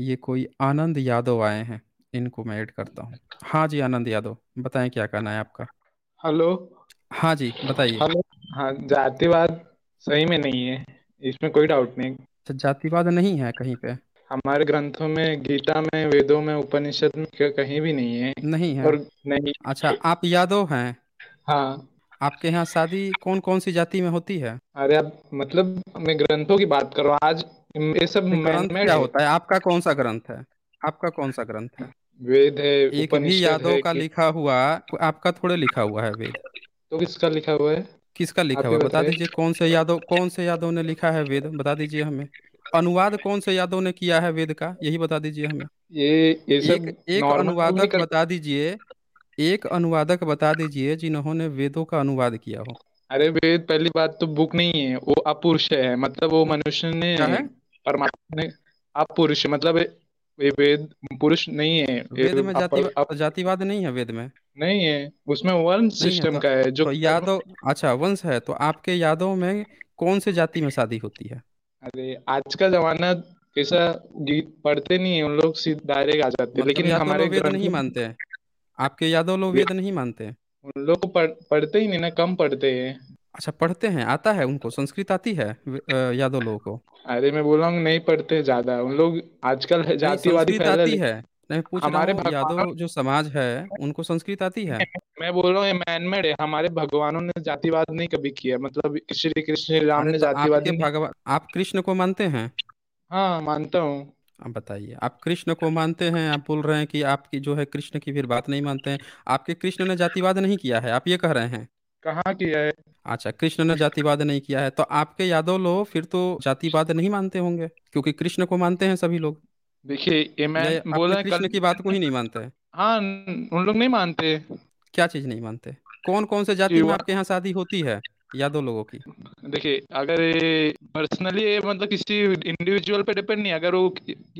ये कोई आनंद यादव आए हैं इनको मैं ऐड करता हूँ हाँ जी आनंद यादव बताएं क्या कहना है आपका हेलो हाँ जी बताइए हेलो हाँ जातिवाद सही में नहीं है इसमें कोई डाउट नहीं अच्छा जातिवाद नहीं है कहीं पे हमारे ग्रंथों में गीता में वेदों में उपनिषद में कहीं भी नहीं है नहीं है और नहीं अच्छा आप यादव हैं हाँ आपके यहाँ शादी कौन कौन सी जाति में होती है अरे आप मतलब मैं ग्रंथों की बात कर रहा हूँ आज हम्म, ये सब क्या होता है आपका कौन सा ग्रंथ है आपका कौन सा ग्रंथ है वेद है एक भी यादव का लिखा हुआ आपका थोड़े लिखा हुआ है वेद तो किसका लिखा हुआ है किसका लिखा हुआ बता दीजिए कौन से यादव कौन से यादव ने लिखा है वेद बता दीजिए हमें अनुवाद कौन से यादव ने किया है वेद का यही बता दीजिए हमें ये ये सब एक, एक अनुवादक कर... बता दीजिए एक अनुवादक बता दीजिए जिन्होंने वेदों का अनुवाद किया हो अरे वेद पहली बात तो बुक नहीं है वो अपुरुष है मतलब वो मनुष्य ने परमात्मा ने आप पुरुष मतलब वेद पुरुष नहीं है वेद में जाति आप, जातिवाद नहीं है वेद में नहीं है उसमें वंश सिस्टम तो, का है जो तो यादव अच्छा वंश है तो आपके यादव में कौन से जाति में शादी होती है अरे आज का जमाना कैसा गीत पढ़ते नहीं है उन लोग सीधे डायरेक्ट आ जाते मतलब लेकिन हमारे वेद नहीं मानते हैं आपके यादव लोग वेद नहीं मानते हैं उन लोग पढ़ते ही नहीं ना कम पढ़ते हैं अच्छा पढ़ते हैं आता है उनको संस्कृत आती है यादव लोगों को अरे मैं बोल रहा हूँ नहीं पढ़ते ज्यादा उन लोग आजकल नहीं जातिवादी संस्कृत आती है मैं पूछ रहा हमारे हूँ यादव जो समाज है उनको संस्कृत आती है मैं बोल रहा हूँ मैन मेड है हमारे भगवानों ने जातिवाद नहीं कभी किया मतलब श्री कृष्ण श्री राम अरे ने तो जातिवाद नहीं भगवान आप कृष्ण को मानते हैं हाँ मानता हूँ आप बताइए आप कृष्ण को मानते हैं आप बोल रहे हैं कि आपकी जो है कृष्ण की फिर बात नहीं मानते हैं आपके कृष्ण ने जातिवाद नहीं किया है आप ये कह रहे हैं कहाँ किया है अच्छा कृष्ण ने जातिवाद नहीं किया है तो आपके यादव लोग फिर तो जातिवाद नहीं मानते होंगे क्योंकि कृष्ण को मानते हैं सभी लोग देखिए ये मैं या बोल कृष्ण कल की बात को ही नहीं मानते हैं हाँ उन लोग नहीं मानते क्या चीज नहीं मानते कौन कौन से जाति में आपके यहाँ शादी होती है यादव लोगों की देखिए अगर पर्सनली मतलब किसी इंडिविजुअल पे डिपेंड नहीं है। अगर वो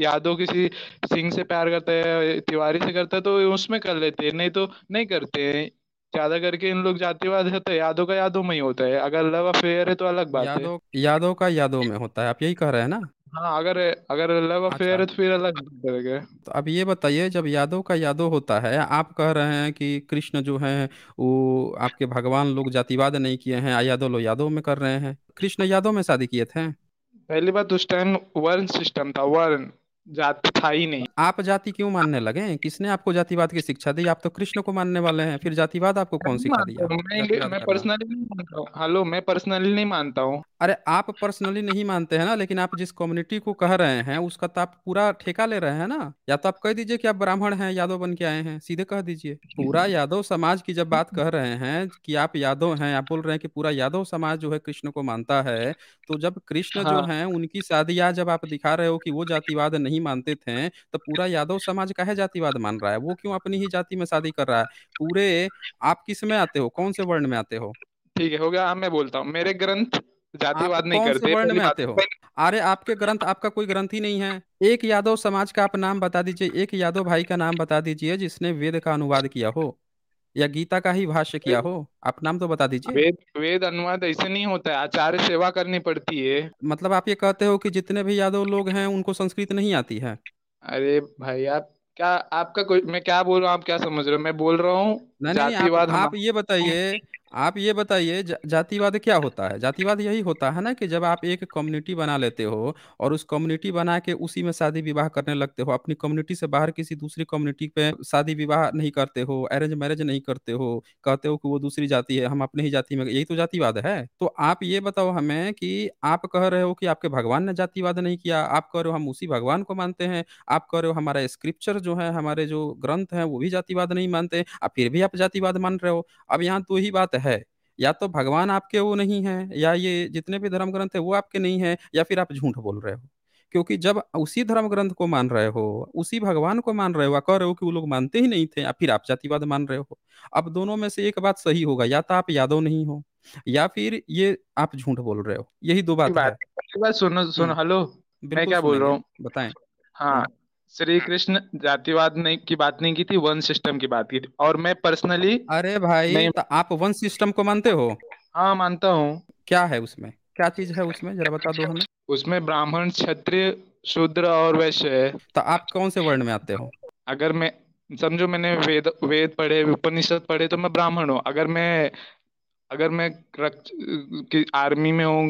यादव किसी सिंह से प्यार करता है तिवारी से करता है तो उसमें कर लेते हैं नहीं तो नहीं करते हैं ज्यादा करके इन लोग जातिवाद है तो यादव का यादव में ही होता है अगर लव अफेयर है तो अलग बात है यादव यादव का यादव में होता है आप यही कह रहे हैं ना हाँ अगर अगर लव अफेयर अच्छा है तो अच्छा। फिर अलग बात है तो अब ये बताइए जब यादव का यादव होता है आप कह रहे हैं कि कृष्ण जो है वो आपके भगवान लोग जातिवाद नहीं किए हैं यादव लोग यादव में कर रहे हैं कृष्ण यादव में शादी किए थे पहली बात उस टाइम वर्ण सिस्टम था वर्ण जाति था ही नहीं आप जाति क्यों मानने लगे हैं किसने आपको जातिवाद की शिक्षा दी आप तो कृष्ण को मानने वाले हैं फिर जातिवाद आपको कौन सिखा दिया मैं पर्सनली नहीं मानता हूँ हेलो मैं पर्सनली नहीं मानता हूँ अरे आप पर्सनली नहीं मानते हैं ना लेकिन आप जिस कम्युनिटी को कह रहे हैं उसका तो आप पूरा ठेका ले रहे हैं ना या तो आप कह दीजिए कि आप ब्राह्मण हैं यादव बन के आए हैं सीधे कह दीजिए पूरा हम्म। यादव समाज की जब बात कह रहे हैं कि आप यादव हैं आप बोल रहे हैं कि पूरा यादव समाज जो है कृष्ण को मानता है तो जब कृष्ण हाँ। जो है उनकी शादियां जब आप दिखा रहे हो कि वो जातिवाद नहीं मानते थे तो पूरा यादव समाज का है जातिवाद मान रहा है वो क्यों अपनी ही जाति में शादी कर रहा है पूरे आप किस में आते हो कौन से वर्ण में आते हो ठीक है हो गया मैं बोलता हूँ मेरे ग्रंथ जातिवाद नहीं करते वर्ण में आते हो अरे आपके ग्रंथ आपका कोई ग्रंथ ही नहीं है एक यादव समाज का आप नाम बता दीजिए एक यादव भाई का नाम बता दीजिए जिसने वेद का अनुवाद किया हो या गीता का ही भाष्य किया हो आप नाम तो बता दीजिए वेद वेद अनुवाद ऐसे नहीं होता है आचार्य सेवा करनी पड़ती है मतलब आप ये कहते हो कि जितने भी यादव लोग हैं उनको संस्कृत नहीं आती है अरे भाई आप क्या आपका कोई मैं क्या बोल रहा हूँ आप क्या समझ रहे हो मैं बोल रहा हूँ जातिवाद आप, आप ये बताइए आप ये बताइए जा, जातिवाद क्या होता है जातिवाद यही होता है ना कि जब आप एक कम्युनिटी बना लेते हो और उस कम्युनिटी बना के उसी में शादी विवाह करने लगते हो अपनी कम्युनिटी से बाहर किसी दूसरी कम्युनिटी पे शादी विवाह नहीं करते हो अरेंज मैरिज नहीं करते हो कहते हो कि वो दूसरी जाति है हम अपने ही जाति में यही तो जातिवाद है तो आप ये बताओ हमें कि आप कह रहे हो कि आपके भगवान ने जातिवाद नहीं किया आप कह रहे हो हम उसी भगवान को मानते हैं आप कह रहे हो हमारा स्क्रिप्चर जो है हमारे जो ग्रंथ है वो भी जातिवाद नहीं मानते फिर भी आप जातिवाद मान रहे हो अब यहाँ तो ही बात है या तो भगवान आपके वो नहीं है या ये जितने भी धर्म ग्रंथ है वो आपके नहीं है या फिर आप झूठ बोल रहे हो क्योंकि जब उसी धर्म ग्रंथ को मान रहे हो उसी भगवान को मान रहे हो कह रहे हो कि वो लोग मानते ही नहीं थे या फिर आप जातिवाद मान रहे हो अब दोनों में से एक बात सही होगा या तो आप यादव नहीं हो या फिर ये आप झूठ बोल रहे हो यही दो बात, बात है सुनो सुनो हेलो हम्म। मैं क्या बोल रहा हूँ बताए हाँ श्री कृष्ण जातिवाद नहीं की बात नहीं की थी वन सिस्टम की बात की थी और मैं पर्सनली अरे भाई तो आप वन सिस्टम को मानते हो हाँ मानता हूँ क्या है उसमें क्या चीज है उसमें जरा बता दो हमें उसमें ब्राह्मण क्षत्रिय शूद्र और वैश्य है तो आप कौन से वर्ण में आते हो अगर मैं समझो मैंने वेद वेद पढ़े उपनिषद पढ़े तो मैं ब्राह्मण हूँ अगर मैं अगर मैं रक, आर्मी में हूँ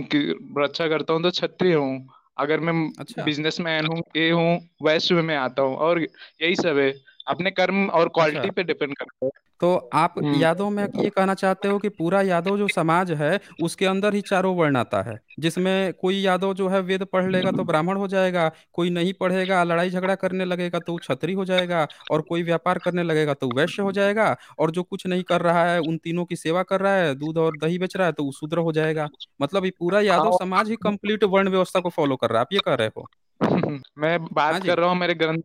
रक्षा करता हूँ तो क्षत्रिय हूँ अगर मैं अच्छा। बिजनेसमैन हूँ ए हूँ वैश्य में आता हूँ और यही सब है अपने कर्म और क्वालिटी अच्छा। पे डिपेंड करता है तो आप हम्म। यादव में ये कहना चाहते हो कि पूरा यादव जो समाज है उसके अंदर ही चारों वर्ण आता है जिसमें कोई यादव जो है वेद पढ़ लेगा तो ब्राह्मण हो जाएगा कोई नहीं पढ़ेगा लड़ाई झगड़ा करने लगेगा तो छत्री हो जाएगा और कोई व्यापार करने लगेगा तो वैश्य हो जाएगा और जो कुछ नहीं कर रहा है उन तीनों की सेवा कर रहा है दूध और दही बेच रहा है तो शूद्र हो जाएगा मतलब ये पूरा यादव हाँ। समाज ही कंप्लीट वर्ण व्यवस्था को फॉलो कर रहा है आप ये कह रहे हो मैं बात हाँ कर रहा हूँ मेरे ग्रंथ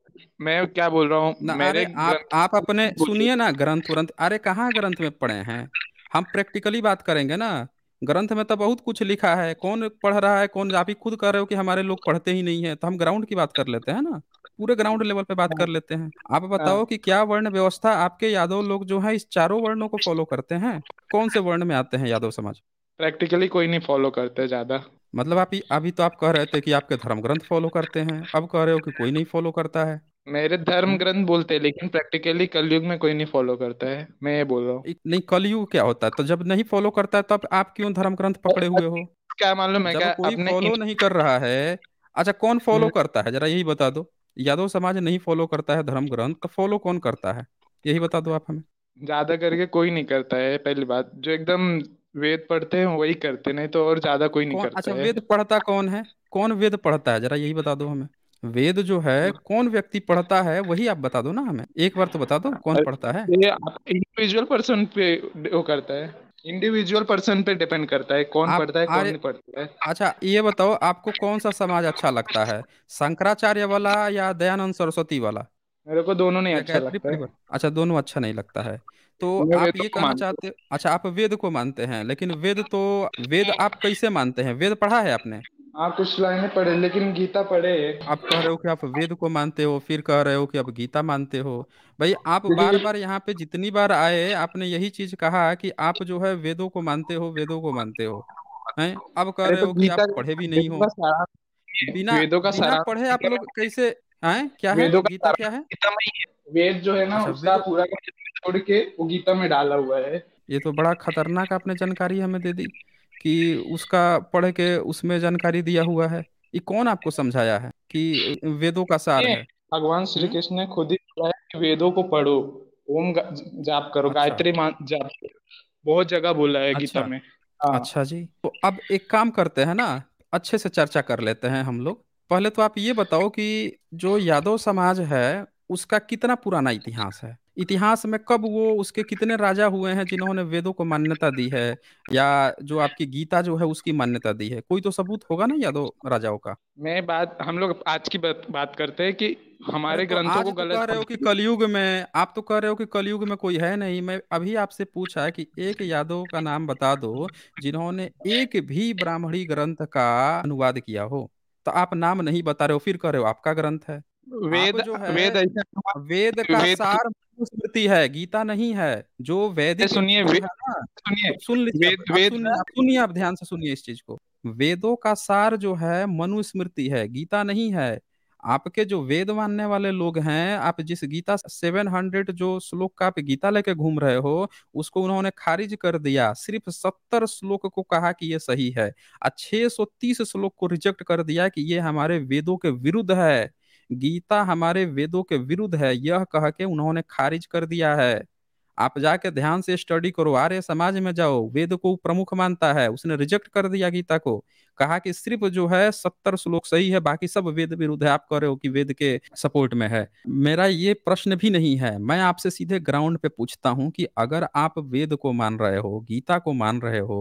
मैं क्या बोल रहा हूँ मेरे आप आप अपने सुनिए ना ग्रंथ व्रंथ अरे कहाँ ग्रंथ में पढ़े हैं हम प्रैक्टिकली बात करेंगे ना ग्रंथ में तो बहुत कुछ लिखा है कौन पढ़ रहा है कौन आप ही खुद कर रहे हो कि हमारे लोग पढ़ते ही नहीं है तो हम ग्राउंड की बात कर लेते हैं ना पूरे ग्राउंड लेवल पे बात हाँ। कर लेते हैं आप हाँ। बताओ कि क्या वर्ण व्यवस्था आपके यादव लोग जो है इस चारों वर्णों को फॉलो करते हैं कौन से वर्ण में आते हैं यादव समाज प्रैक्टिकली कोई नहीं फॉलो करते ज्यादा मतलब आप अभी तो आप कह रहे थे कि आपके धर्म ग्रंथ फॉलो करते हैं अब कह रहे हो कि कोई नहीं फॉलो करता है मेरे धर्म ग्रंथ बोलते हैं लेकिन प्रैक्टिकली कलयुग में कोई नहीं फॉलो करता है मैं ये बोल रहा हूँ नहीं कलयुग क्या होता है तो जब नहीं फॉलो करता है तब आप क्यों धर्म ग्रंथ पकड़े हुए हो क्या मालूम है जब क्या कोई अपने फॉलो नहीं कर रहा है अच्छा कौन फॉलो हम्म। करता है जरा यही बता दो यादव समाज नहीं फॉलो करता है धर्म ग्रंथ तो फॉलो कौन करता है यही बता दो आप हमें ज्यादा करके कोई नहीं करता है पहली बात जो एकदम वेद पढ़ते हैं वही करते नहीं तो और ज्यादा कोई नहीं करता अच्छा है। वेद पढ़ता कौन है कौन वेद पढ़ता है जरा यही बता दो हमें वेद जो है हाँ। कौन व्यक्ति पढ़ता है वही आप बता दो ना हमें एक बार तो बता दो कौन पढ़ता है ये इंडिविजुअल पर्सन पे वो करता है इंडिविजुअल पर्सन पे डिपेंड करता है कौन आप, पढ़ता है कौन नहीं पढ़ता है अच्छा ये बताओ आपको कौन सा समाज अच्छा लगता है शंकराचार्य वाला या दयानंद सरस्वती वाला मेरे को दोनों नहीं अच्छा, अच्छा लगता है अच्छा दोनों अच्छा नहीं लगता है तो, तो आप ये कहना चाहते अच्छा आप वेद को मानते हैं लेकिन वेद तो वेद आप कैसे मानते हैं वेद पढ़ा है आपने आप कुछ लाइने पढ़े लेकिन गीता पढ़े आप कह रहे हो कि आप वेद को मानते हो फिर कह रहे हो कि आप गीता मानते हो भाई आप बार बार यहाँ पे जितनी बार आए आपने यही चीज कहा कि आप जो है वेदों को मानते हो वेदों को मानते हो हैं अब कह रहे तो हो कि आप पढ़े भी नहीं हो बिना वेदों का पढ़े आप लोग कैसे हैं हाँ, क्या है गीता क्या है गीता में वेद जो है ना अच्छा, उसका पूरा छोड़ के वो गीता में डाला हुआ है ये तो बड़ा खतरनाक आपने जानकारी हमें दे दी कि उसका पढ़ के उसमें जानकारी दिया हुआ है ये कौन आपको समझाया है कि वेदों का सार है भगवान श्री कृष्ण ने खुद ही बोला है कि वेदों को पढ़ो ओम जाप करो अच्छा। गायत्री मान जाप करो बहुत जगह बोला है गीता अच्छा। में हाँ। अच्छा जी तो अब एक काम करते हैं ना अच्छे से चर्चा कर लेते हैं हम लोग पहले तो आप ये बताओ कि जो यादव समाज है उसका कितना पुराना इतिहास है इतिहास में कब वो उसके कितने राजा हुए हैं जिन्होंने वेदों को मान्यता दी है या जो आपकी गीता जो है उसकी मान्यता दी है कोई तो सबूत होगा ना यादव राजाओं का मैं बात हम लोग आज की बात बात करते हैं कि हमारे तो ग्रंथों को तो गलत कह रहे हो कि कलयुग में आप तो कह रहे हो कि कलयुग में कोई है नहीं मैं अभी आपसे पूछा है कि एक यादव का नाम बता दो जिन्होंने एक भी ब्राह्मणी ग्रंथ का अनुवाद किया हो तो आप नाम नहीं बता रहे हो फिर कह रहे हो आपका ग्रंथ है वेद जो है वेद वेद का वेद सार स्मृति है गीता नहीं है जो वेद सुनिए सुनिए सुन लीजिए सुनिए आप ध्यान से सुनिए इस चीज को वेदों का सार जो है मनुस्मृति है गीता नहीं है आपके जो वेद मानने वाले लोग हैं आप जिस गीता 700 जो श्लोक का आप गीता लेके घूम रहे हो उसको उन्होंने खारिज कर दिया सिर्फ सत्तर श्लोक को कहा कि ये सही है और 630 श्लोक को रिजेक्ट कर दिया कि ये हमारे वेदों के विरुद्ध है गीता हमारे वेदों के विरुद्ध है यह कह के उन्होंने खारिज कर दिया है आप जाके ध्यान से स्टडी करो आर्य समाज में जाओ वेद को प्रमुख मानता है उसने रिजेक्ट कर दिया गीता को कहा कि सिर्फ जो है सत्तर श्लोक सही है बाकी सब वेद विरुद्ध है आप कह रहे हो कि वेद के सपोर्ट में है मेरा ये प्रश्न भी नहीं है मैं आपसे सीधे ग्राउंड पे पूछता हूँ कि अगर आप वेद को मान रहे हो गीता को मान रहे हो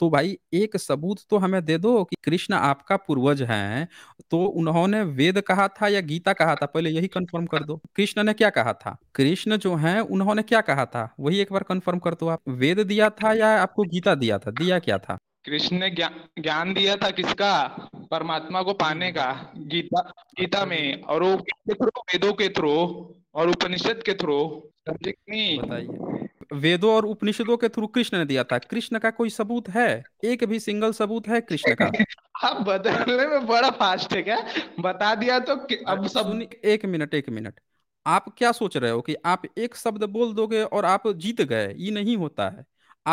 तो भाई एक सबूत तो हमें दे दो कि कृष्ण आपका पूर्वज है तो उन्होंने वेद कहा था या गीता कहा था पहले यही कंफर्म कर दो कृष्ण ने क्या कहा था कृष्ण जो है उन्होंने क्या कहा था वही एक बार कंफर्म कर दो आप वेद दिया था या आपको गीता दिया था दिया क्या था कृष्ण ने ज्ञान दिया था किसका परमात्मा को पाने का गीता गीता में और वो के थ्रू वेदों के थ्रू और उपनिषद के थ्रू बताइए वेदों और उपनिषदों के थ्रू कृष्ण ने दिया था कृष्ण का कोई सबूत है एक भी सिंगल सबूत है कृष्ण का आप बदलने में बड़ा फास्ट है क्या बता दिया तो अब सब एक मिनट एक मिनट आप क्या सोच रहे हो कि आप एक शब्द बोल दोगे और आप जीत गए ये नहीं होता है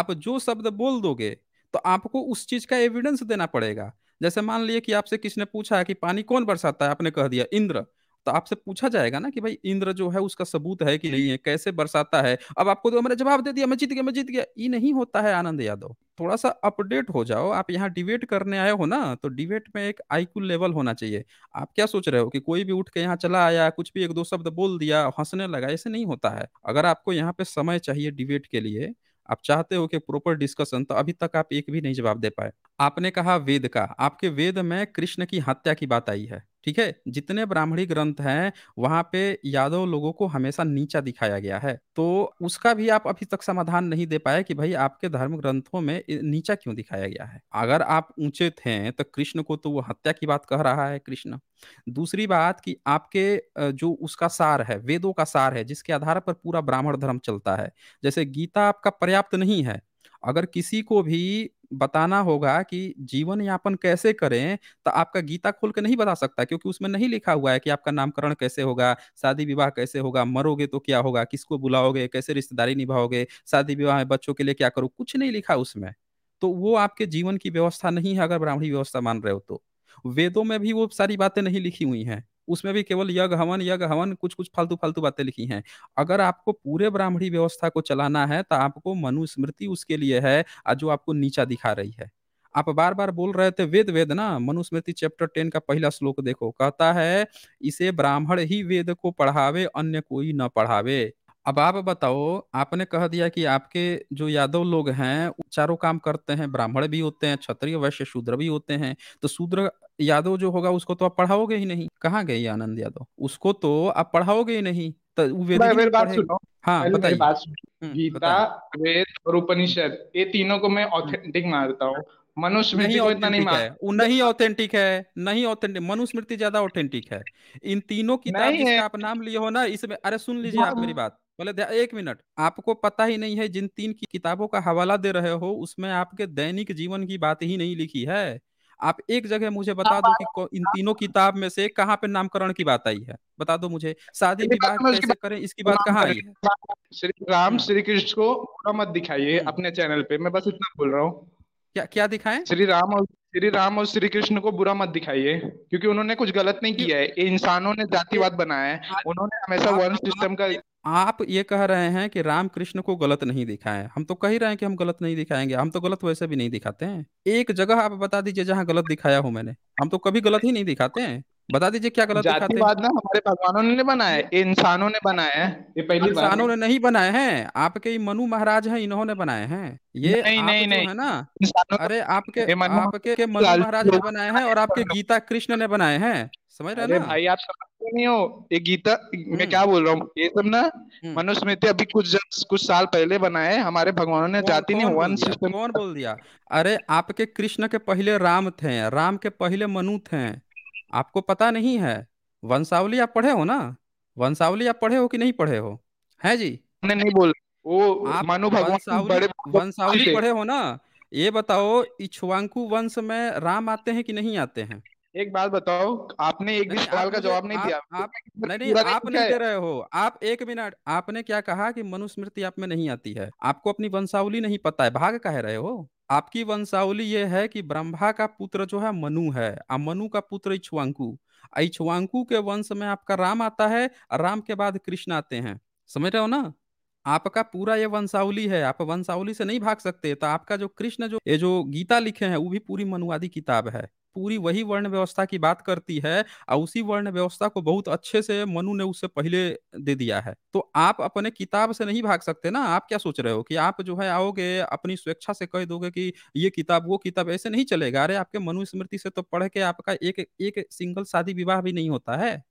आप जो शब्द बोल दोगे तो आपको उस चीज का एविडेंस देना पड़ेगा जैसे मान लिए कि आपसे किसी ने पूछा है कि पानी कौन बरसाता है आपने कह दिया इंद्र तो आपसे पूछा जाएगा ना कि भाई इंद्र जो है उसका सबूत है कि नहीं है कैसे बरसाता है अब आपको तो मैंने जवाब दे दिया मैं जीत गया मैं जीत गया ये नहीं होता है आनंद यादव थोड़ा सा अपडेट हो जाओ आप यहाँ डिबेट करने आए हो ना तो डिबेट में एक आईक्यू लेवल होना चाहिए आप क्या सोच रहे हो कि कोई भी उठ के यहाँ चला आया कुछ भी एक दो शब्द बोल दिया हंसने लगा ऐसे नहीं होता है अगर आपको यहाँ पे समय चाहिए डिबेट के लिए आप चाहते हो कि प्रॉपर डिस्कशन तो अभी तक आप एक भी नहीं जवाब दे पाए आपने कहा वेद का आपके वेद में कृष्ण की हत्या की बात आई है ठीक है? जितने ब्राह्मणी ग्रंथ हैं, वहाँ पे यादव लोगों को हमेशा नीचा दिखाया गया है। तो उसका भी आप अभी तक समाधान नहीं दे पाए कि भाई आपके धर्म ग्रंथों में नीचा क्यों दिखाया गया है? अगर आप ऊंचे थे तो कृष्ण को तो वो हत्या की बात कह रहा है कृष्ण। दूसरी बात कि आपके जो उसका सार है, वेदों का सार है जिसके आधार पर पूरा ब्राह्मण धर्म चलता है। जैसे गीता आपका पर्याप्त नहीं है। अगर किसी को भी बताना होगा कि जीवन यापन कैसे करें तो आपका गीता खोल के नहीं बता सकता क्योंकि उसमें नहीं लिखा हुआ है कि आपका नामकरण कैसे होगा शादी विवाह कैसे होगा मरोगे तो क्या होगा किसको बुलाओगे कैसे रिश्तेदारी निभाओगे शादी विवाह में बच्चों के लिए क्या करो कुछ नहीं लिखा उसमें तो वो आपके जीवन की व्यवस्था नहीं है अगर ब्राह्मणी व्यवस्था मान रहे हो तो वेदों में भी वो सारी बातें नहीं लिखी हुई हैं उसमें भी केवल यज्ञ हवन यज्ञ हवन कुछ कुछ फालतू फालतू बातें लिखी हैं अगर आपको पूरे ब्राह्मणी व्यवस्था को चलाना है तो आपको मनुस्मृति उसके लिए है जो आपको नीचा दिखा रही है आप बार बार बोल रहे थे वेद वेद ना मनुस्मृति चैप्टर टेन का पहला श्लोक देखो कहता है इसे ब्राह्मण ही वेद को पढ़ावे अन्य कोई न पढ़ावे अब आप बताओ आपने कह दिया कि आपके जो यादव लोग हैं चारों काम करते हैं ब्राह्मण भी होते हैं क्षत्रिय वैश्य शूद्र भी होते हैं तो शूद्र यादव जो होगा उसको तो आप पढ़ाओगे ही नहीं कहाँ गए आनंद यादव उसको तो आप पढ़ाओगे ही नहीं तो वेद हाँ बताइए हम्म, गीता वेद और उपनिषद ये तीनों को मैं ऑथेंटिक हम्म। मानता हूँ मनुस्मृति को इतना नहीं है नहीं ऑथेंटिक है नहीं ऑथेंटिक मनुस्मृति ज्यादा ऑथेंटिक है इन तीनों किताब जिसका आप नाम लिए हो ना इसमें अरे सुन लीजिए आप मेरी बात बोले एक मिनट आपको पता ही नहीं है जिन तीन की किताबों का हवाला दे रहे हो उसमें आपके दैनिक जीवन की बात ही नहीं लिखी है आप एक जगह मुझे बता दो कि इन तीनों किताब में से कहाँ पे नामकरण की बात आई है बता दो मुझे शादी की बात कैसे करें इसकी बात कहाँ आई है श्री राम श्री हाँ। कृष्ण को मत दिखाइए हाँ। अपने चैनल पे मैं बस इतना बोल रहा हूँ क्या क्या दिखाएं श्री राम और श्री राम और श्री कृष्ण को बुरा मत दिखाइए क्योंकि उन्होंने कुछ गलत नहीं किया है इंसानों ने जातिवाद बनाया है उन्होंने हमेशा वर्ण सिस्टम का आप ये कह रहे हैं कि राम कृष्ण को गलत नहीं दिखाएं हम तो कह ही रहे हैं कि हम गलत नहीं दिखाएंगे हम तो गलत वैसे भी नहीं दिखाते हैं एक जगह आप बता दीजिए जहाँ गलत दिखाया हो मैंने हम तो कभी गलत ही नहीं दिखाते हैं बता दीजिए क्या गलत जातिवाद ना हमारे भगवानों ने बनाया है इंसानों ने बनाया है ये पहली इंसानों ने नहीं बनाए हैं आपके ये मनु महाराज हैं इन्होंने बनाए हैं ये नहीं नहीं नहीं है ना अरे आपके आपके के मनु महाराज ने बनाए हैं और आपके गीता कृष्ण ने बनाए हैं समझ रहे भाई आप समझते नहीं हो ये गीता मैं हम्म। क्या बोल रहा हूँ ये सब ना हम्म। मनुस्मृति अभी कुछ कुछ साल पहले बनाए हमारे भगवानों ने जाति नहीं वन सिस्टम कौन बोल दिया अरे आपके कृष्ण के पहले राम थे राम के पहले मनु थे आपको पता नहीं है वंशावली आप पढ़े हो ना वंशावली आप पढ़े हो कि नहीं पढ़े हो है जी नहीं नहीं बोल वो आप मानो भगवान बड़े वंशावली पढ़े हो ना ये बताओ इच्छुवांकु वंश में राम आते हैं कि नहीं आते हैं एक बात बताओ आपने एक भी सवाल का जवाब नहीं दिया आप नहीं नहीं आप नहीं दे रहे हो आप एक मिनट आपने क्या कहा कि मनुस्मृति आप में नहीं आती है आपको अपनी वंशावली नहीं पता है भाग कह रहे हो आपकी वंशावली ये है कि ब्रह्मा का पुत्र जो है मनु है और मनु का पुत्र इक्ष्वाकु और के वंश में आपका राम आता है और राम के बाद कृष्ण आते हैं समझ रहे हो ना आपका पूरा ये वंशावली है आप वंशावली से नहीं भाग सकते तो आपका जो कृष्ण जो ये जो गीता लिखे हैं वो भी पूरी मनुवादी किताब है पूरी वही वर्ण व्यवस्था की बात करती है और उसी वर्ण व्यवस्था को बहुत अच्छे से मनु ने उससे पहले दे दिया है तो आप अपने किताब से नहीं भाग सकते ना आप क्या सोच रहे हो कि आप जो है आओगे अपनी स्वेच्छा से कह दोगे कि ये किताब वो किताब ऐसे नहीं चलेगा अरे आपके मनुस्मृति से तो पढ़ के आपका एक एक सिंगल शादी विवाह भी नहीं होता है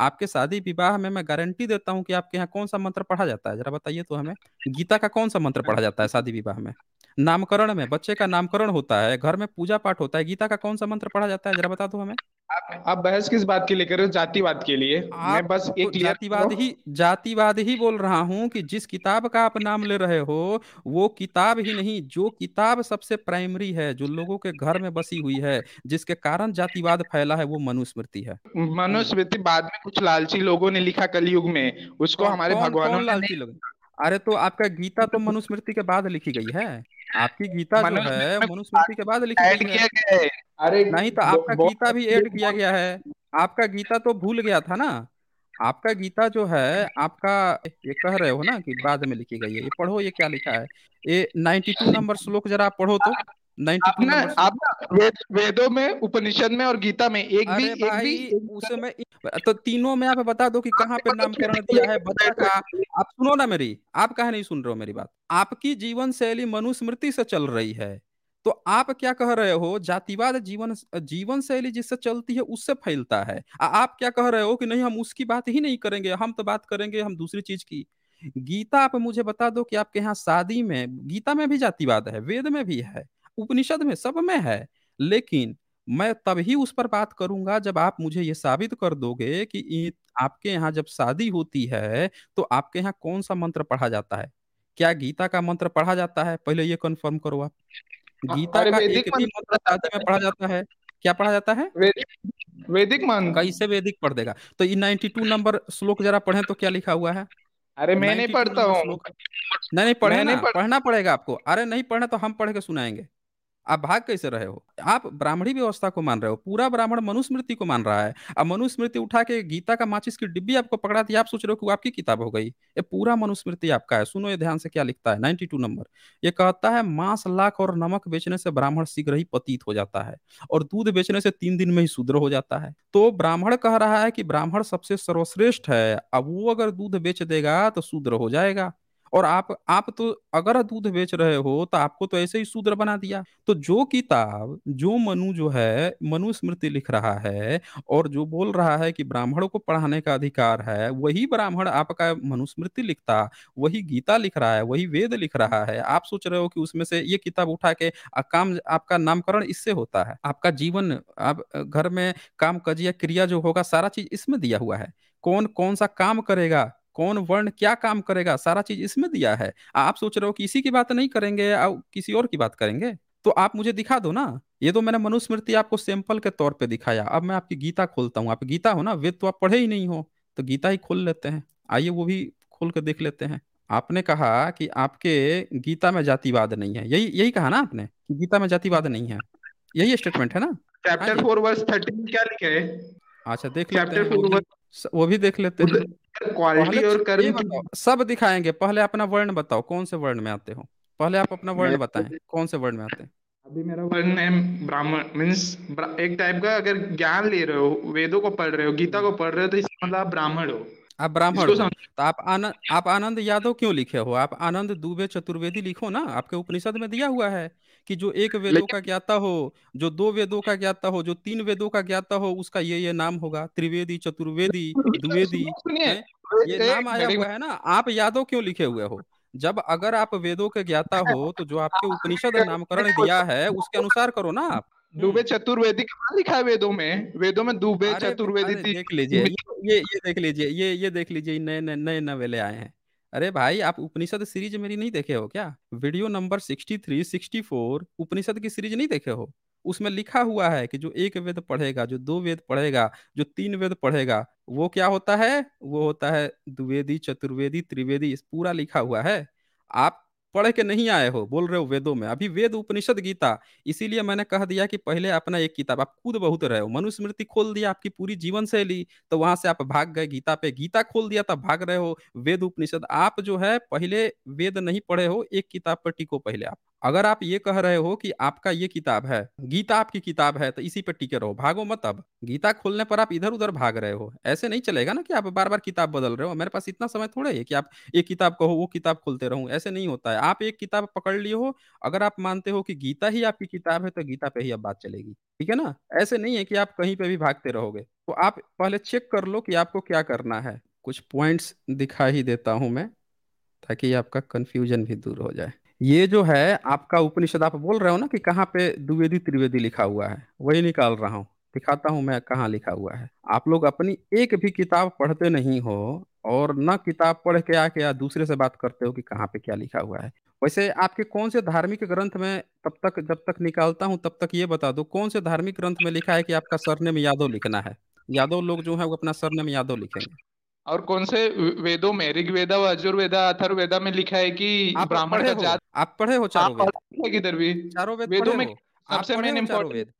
आपके शादी विवाह में मैं गारंटी देता हूँ कि आपके यहाँ कौन सा मंत्र पढ़ा जाता है जरा बताइए तो हमें गीता का कौन सा मंत्र पढ़ा जाता है शादी विवाह में नामकरण में बच्चे का नामकरण होता है घर में पूजा पाठ होता है गीता का कौन सा मंत्र पढ़ा जाता है जरा बता दो हमें आप आप बहस किस बात के लिए कर रहे हो जातिवाद के लिए मैं बस एक तो जातिवाद ही जातिवाद ही बोल रहा हूँ कि जिस किताब का आप नाम ले रहे हो वो किताब ही नहीं जो किताब सबसे प्राइमरी है जो लोगों के घर में बसी हुई है जिसके कारण जातिवाद फैला है वो मनुस्मृति है मनुस्मृति बाद में कुछ लालची लोगों ने लिखा कलयुग में उसको हमारे भगवानों लालची लोग अरे तो आपका गीता तो मनुस्मृति के बाद लिखी गई है आपकी गीता जो है मनुस्मृति के बाद लिखी गई है अरे नहीं तो आपका गीता भी ऐड किया गया है आपका गीता तो भूल गया था ना आपका गीता जो है आपका ये कह रहे हो ना कि बाद में लिखी गई है ये पढ़ो ये क्या लिखा है ये टू नंबर श्लोक जरा पढ़ो तो वेदों में उपनिषद में और गीता में एक भी एक भी उसमें तो तीनों में आप बता दो कि कहाँ पे नामकरण दिया है बता का आप सुनो ना मेरी आप नहीं सुन रहे हो मेरी बात आपकी जीवन शैली मनुस्मृति से चल रही है तो आप क्या कह रहे हो जातिवाद जीवन जीवन शैली जिससे चलती है उससे फैलता है आप क्या कह रहे हो कि नहीं हम उसकी बात ही नहीं करेंगे हम तो बात करेंगे हम दूसरी चीज की गीता आप मुझे बता दो कि आपके यहाँ शादी में गीता में भी जातिवाद है वेद में भी है उपनिषद में सब में है लेकिन मैं तभी उस पर बात करूंगा जब आप मुझे ये साबित कर दोगे कि आपके यहाँ जब शादी होती है तो आपके यहाँ कौन सा मंत्र पढ़ा जाता है क्या गीता का मंत्र पढ़ा जाता है पहले ये कंफर्म करो आप गीता का एक भी मंत्र शादी में पढ़ा जाता है क्या पढ़ा जाता है वैदिक मान कैसे वैदिक पढ़ देगा तो ये टू नंबर श्लोक जरा पढ़े तो क्या लिखा हुआ है अरे मैं नहीं पढ़ता हूँ नहीं नहीं पढ़े नहीं पढ़ना पड़ेगा आपको अरे नहीं पढ़ना तो हम पढ़ के सुनाएंगे आप भाग कैसे रहे हो आप ब्राह्मणी व्यवस्था को मान रहे हो पूरा ब्राह्मण मनुस्मृति को मान रहा है अब मनुस्मृति उठा के गीता का माचिस की डिब्बी आपको पकड़ा दी आप सोच रहे हो कि आपकी किताब हो गई ये पूरा मनुस्मृति आपका है सुनो ये ध्यान से क्या लिखता है नाइनटी टू नंबर ये कहता है मांस लाख और नमक बेचने से ब्राह्मण शीघ्र ही पतीत हो जाता है और दूध बेचने से तीन दिन में ही शूद्र हो जाता है तो ब्राह्मण कह रहा है कि ब्राह्मण सबसे सर्वश्रेष्ठ है अब वो अगर दूध बेच देगा तो शूद्र हो जाएगा और आप आप तो अगर दूध बेच रहे हो तो आपको तो ऐसे ही शूद्र बना दिया तो जो किताब जो मनु जो है मनु स्मृति लिख रहा है और जो बोल रहा है कि ब्राह्मण को पढ़ाने का अधिकार है वही ब्राह्मण आपका मनुस्मृति लिखता वही गीता लिख रहा है वही वेद लिख रहा है आप सोच रहे हो कि उसमें से ये किताब उठा के काम आपका नामकरण इससे होता है आपका जीवन आप घर में काम कजिया क्रिया जो होगा सारा चीज इसमें दिया हुआ है कौन कौन सा काम करेगा कौन वर्ण क्या काम करेगा सारा चीज इसमें दिया है आप सोच रहे हो कि इसी की बात नहीं करेंगे किसी और की बात करेंगे तो आप मुझे दिखा दो ना ये तो मैंने मनुस्मृति आपको सैंपल के तौर पे दिखाया अब मैं आपकी गीता खोलता हूँ आप गीता हो ना वेद तो आप पढ़े ही नहीं हो तो गीता ही खोल लेते हैं आइए वो भी खोल कर देख लेते हैं आपने कहा कि आपके गीता में जातिवाद नहीं है यही यही कहा ना आपने कि गीता में जातिवाद नहीं है यही स्टेटमेंट है ना चैप्टर फोर वर्स थर्टीन क्या लिखे अच्छा देख लिया वो भी देख लेते हैं क्वालिटी और कर्म की सब दिखाएंगे पहले अपना वर्ण बताओ कौन से वर्ण में आते हो पहले आप अपना वर्ण तो बताएं कौन से वर्ण में आते हैं अभी मेरा वर्ण है ब्राह्मण मीन्स एक टाइप का अगर ज्ञान ले रहे हो वेदों को पढ़ रहे हो गीता को पढ़ रहे हो तो इसका मतलब आप ब्राह्मण हो आप ब्राह्मण हो तो आप आनंद आप आनंद यादव क्यों लिखे हो आप आनंद दुबे चतुर्वेदी लिखो ना आपके उपनिषद में दिया हुआ है कि जो एक वेदों का ज्ञाता हो जो दो वेदों का ज्ञाता हो जो तीन वेदों का ज्ञाता हो उसका ये ये नाम होगा त्रिवेदी चतुर्वेदी द्विवेदी ये नाम आया हुआ है ना आप यादव क्यों लिखे हुए हो जब अगर आप वेदों के ज्ञाता हो तो जो आपके उपनिषद नामकरण दिया है उसके अनुसार करो ना आप दुबे चतुर्वेदी कहाँ लिखा है वेदों में वेदों में दुबे चतुर्वेदी देख लीजिए ये ये देख लीजिए ये ये देख लीजिए नए नए नए नवेले आए हैं अरे भाई आप उपनिषद सीरीज मेरी नहीं देखे हो क्या video number sixty three sixty four Upanishad की सीरीज नहीं देखे हो उसमें लिखा हुआ है कि जो एक वेद पढ़ेगा जो दो वेद पढ़ेगा जो तीन वेद पढ़ेगा वो क्या होता है वो होता है द्विवेदी चतुर्वेदी त्रिवेदी पूरा लिखा हुआ है आप पढ़ के नहीं आए हो बोल रहे हो वेदों में अभी वेद उपनिषद गीता इसीलिए मैंने कह दिया कि पहले अपना एक किताब आप खुद बहुत रहे हो मनुस्मृति खोल दिया आपकी पूरी जीवन शैली तो वहां से आप भाग गए गीता पे गीता खोल दिया तब भाग रहे हो वेद उपनिषद आप जो है पहले वेद नहीं पढ़े हो एक किताब पर टिको पहले आप अगर आप ये कह रहे हो कि आपका ये किताब है गीता आपकी किताब है तो इसी पे टिके रहो भागो मत अब गीता खोलने पर आप इधर उधर भाग रहे हो ऐसे नहीं चलेगा ना कि आप बार बार किताब बदल रहे हो मेरे पास इतना समय थोड़ा है कि आप एक किताब कहो वो किताब खोलते रहो ऐसे नहीं होता है आप एक किताब पकड़ लिए हो अगर आप मानते हो कि गीता ही आपकी किताब है तो गीता पे ही अब बात चलेगी ठीक है ना ऐसे नहीं है कि आप कहीं पे भी भागते रहोगे तो आप पहले चेक कर लो कि आपको क्या करना है कुछ पॉइंट्स दिखा ही देता हूं मैं ताकि आपका कंफ्यूजन भी दूर हो जाए ये जो है आपका उपनिषद आप बोल रहे हो ना कि कहाँ पे द्विवेदी त्रिवेदी लिखा हुआ है वही निकाल रहा हूँ दिखाता हूँ मैं कहाँ लिखा हुआ है आप लोग अपनी एक भी किताब पढ़ते नहीं हो और न किताब पढ़ के आके या दूसरे से बात करते हो कि कहाँ पे क्या लिखा हुआ है वैसे आपके कौन से धार्मिक ग्रंथ में तब तक जब तक निकालता हूँ तब तक ये बता दो कौन से धार्मिक ग्रंथ में लिखा है कि आपका सरनेम यादव लिखना है यादव लोग जो है वो अपना सरनेम यादव लिखेंगे और कौन से वेदों में ऋग्वेदा व अजुर्वेदा अथर्वेदा में लिखा है कि ब्राह्मण का जात आप पढ़े हो चारों वेद किधर भी चारों वेद वेदों में सबसे मेन इम्पोर्टेंट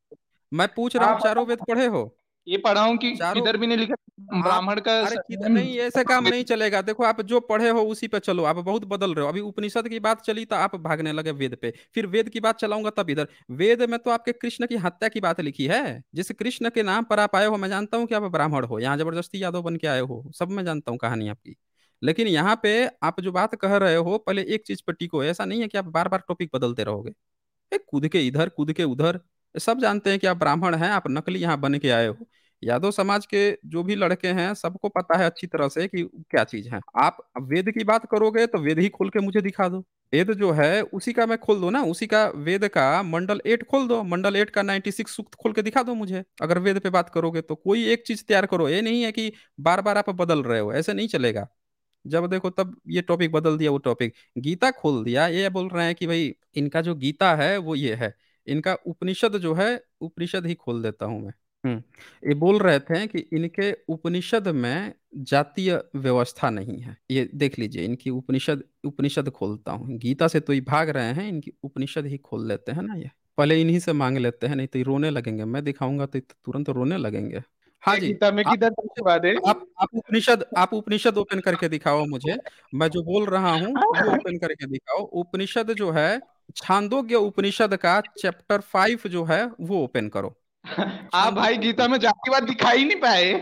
मैं पूछ रहा हूँ चारों वेद पढ़े हो ये पढ़ा हूँ कि इधर भी नहीं लिखा ब्राह्मण का अरे नहीं ऐसा हम्म। काम नहीं चलेगा देखो आप जो पढ़े हो उसी पे चलो आप बहुत बदल रहे हो अभी उपनिषद की बात चली तो आप भागने लगे वेद पे फिर वेद की बात चलाऊंगा तब इधर वेद में तो आपके कृष्ण की हत्या की बात लिखी है जिस कृष्ण के नाम पर आप आए हो मैं जानता हूँ कि आप ब्राह्मण हो यहाँ जबरदस्ती यादव बन के आए हो सब मैं जानता हूँ कहानी आपकी लेकिन यहाँ पे आप जो बात कह रहे हो पहले एक चीज पर टिको ऐसा नहीं है कि आप बार बार टॉपिक बदलते रहोगे कूद के इधर कूद के उधर सब जानते हैं कि आप ब्राह्मण हैं आप नकली यहाँ बन के आए हो यादव समाज के जो भी लड़के हैं सबको पता है अच्छी तरह से कि क्या चीज है आप वेद की बात करोगे तो वेद ही खोल के मुझे दिखा दो वेद जो है उसी का मैं खोल दो ना उसी का वेद का मंडल एट खोल दो मंडल एट का नाइनटी सिक्स सूक्त खोल के दिखा दो मुझे अगर वेद पे बात करोगे तो कोई एक चीज तैयार करो ये नहीं है कि बार बार आप बदल रहे हो ऐसे नहीं चलेगा जब देखो तब ये टॉपिक बदल दिया वो टॉपिक गीता खोल दिया ये बोल रहे हैं कि भाई इनका जो गीता है वो ये है इनका उपनिषद जो है उपनिषद ही खोल देता हूँ मैं हम्म ये बोल रहे थे कि इनके उपनिषद में जातीय व्यवस्था नहीं है ये देख लीजिए इनकी उपनिषद उपनिषद खोलता हूँ गीता से तो ये भाग रहे हैं इनकी उपनिषद ही खोल लेते हैं ना ये पहले इन्हीं से मांग लेते हैं नहीं तो ये रोने लगेंगे मैं दिखाऊंगा तो, तो तुरंत रोने लगेंगे हाँ जी गीता में किधर आप, आप, आप आप उपनिषद आप उपनिषद ओपन करके दिखाओ मुझे मैं जो बोल रहा हूँ वो हाँ। ओपन करके दिखाओ उपनिषद जो है छांदोग्य उपनिषद का चैप्टर फाइव जो है वो ओपन करो आप भाई गीता में जातिवाद दिखाई नहीं पाए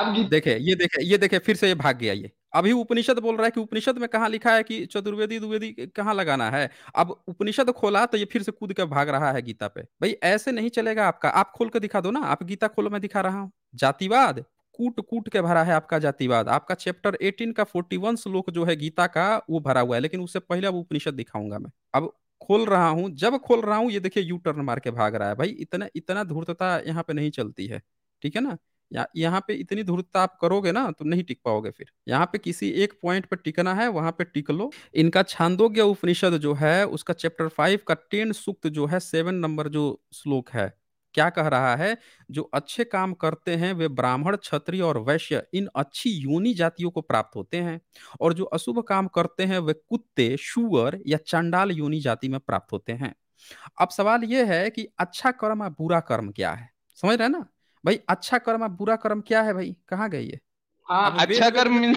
आप देखे ये देखे ये देखे फिर से ये भाग गया ये अभी उपनिषद बोल रहा है कि उपनिषद में कहा लिखा है कि चतुर्वेदी द्विवेदी कहाँ लगाना है अब उपनिषद खोला तो ये फिर से कूद के भाग रहा है गीता पे भाई ऐसे नहीं चलेगा आपका आप खोल के दिखा दो ना आप गीता खोलो मैं दिखा रहा हूँ जातिवाद कूट कूट के भरा है आपका जातिवाद आपका चैप्टर 18 का 41 श्लोक जो है गीता का वो भरा हुआ है लेकिन उससे पहले अब उपनिषद दिखाऊंगा मैं अब खोल रहा हूँ जब खोल रहा हूँ ये देखिए यू टर्न मार के भाग रहा है भाई इतना इतना धूर्तता यहाँ पे नहीं चलती है ठीक है ना या, यहाँ पे इतनी धूर्तता आप करोगे ना तो नहीं टिक पाओगे फिर यहाँ पे किसी एक पॉइंट पर टिकना है वहां पे टिक लो इनका छांदोग्य उपनिषद जो है उसका चैप्टर फाइव का टेन सूक्त जो है सेवन नंबर जो श्लोक है क्या कह रहा है जो अच्छे काम करते हैं वे ब्राह्मण क्षत्रिय और वैश्य इन अच्छी योनि जातियों को प्राप्त होते हैं और जो अशुभ काम करते हैं वे कुत्ते शुअर या चंडाल योनि जाति में प्राप्त होते हैं अब सवाल यह है कि अच्छा कर्म और बुरा कर्म क्या है समझ रहे हैं ना भाई अच्छा कर्म और बुरा कर्म क्या है भाई कहाँ गई है हाँ अच्छा कर्म